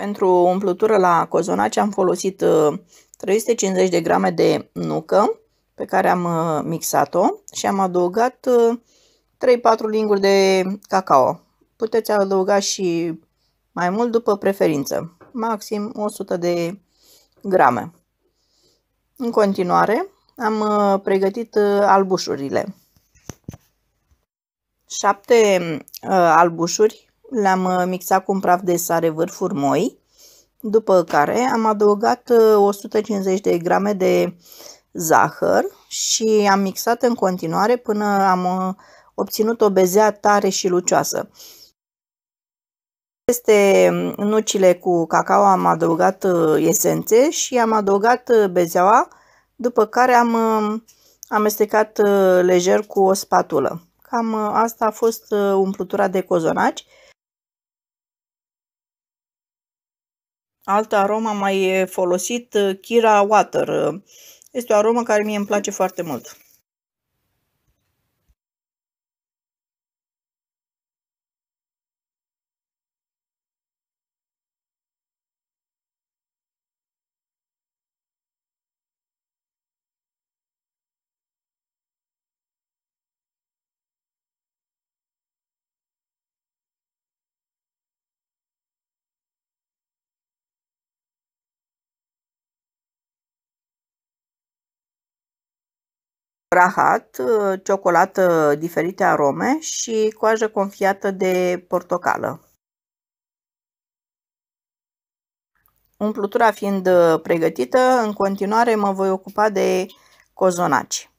Pentru umplutură la cozonaci am folosit 350 uh, de grame de nucă pe care am uh, mixat-o și am adăugat 3-4 uh, linguri de cacao. Puteți adăuga și mai mult după preferință, maxim 100 de grame. În continuare am pregătit albușurile. 7 albușuri L-am uh, mixat cu un praf de sare vârfuri moi, după care am adăugat 150 uh, de grame de zahăr și am mixat în continuare până am uh, obținut o bezea tare și lucioasă. Peste um, nucile cu cacao am adăugat esențe și am adăugat bezeaua, după care am um, amestecat lejer cu o spatulă. Cam asta a fost umplutura de cozonaci Altă aromă mai folosit, uh, Kira Water. Uh, este o aromă care mie îmi place foarte mult. rahat, uh, ciocolată, diferite arome și coajă confiată de portocală. Umplutura fiind uh, pregătită, în continuare mă voi ocupa de cozonaci.